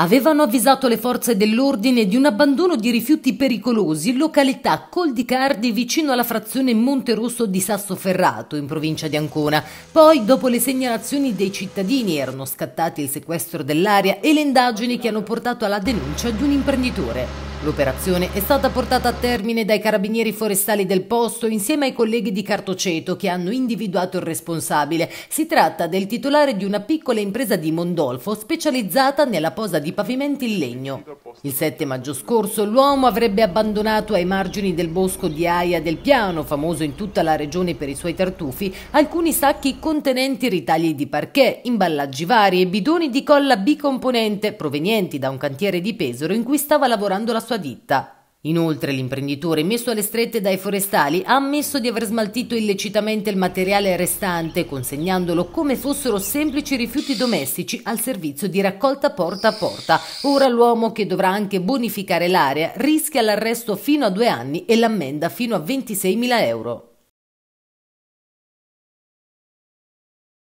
avevano avvisato le forze dell'ordine di un abbandono di rifiuti pericolosi in località Col di Cardi vicino alla frazione Monte Rosso di Sassoferrato in provincia di Ancona. Poi, dopo le segnalazioni dei cittadini, erano scattati il sequestro dell'area e le indagini che hanno portato alla denuncia di un imprenditore. L'operazione è stata portata a termine dai carabinieri forestali del posto insieme ai colleghi di Cartoceto che hanno individuato il responsabile. Si tratta del titolare di una piccola impresa di Mondolfo specializzata nella posa di pavimenti in legno. Il 7 maggio scorso l'uomo avrebbe abbandonato ai margini del bosco di Aia del Piano, famoso in tutta la regione per i suoi tartufi, alcuni sacchi contenenti ritagli di parquet, imballaggi vari e bidoni di colla bicomponente provenienti da un cantiere di Pesaro in cui stava lavorando la sua sua ditta. Inoltre l'imprenditore messo alle strette dai forestali ha ammesso di aver smaltito illecitamente il materiale restante consegnandolo come fossero semplici rifiuti domestici al servizio di raccolta porta a porta. Ora l'uomo che dovrà anche bonificare l'area rischia l'arresto fino a due anni e l'ammenda fino a 26.000 euro.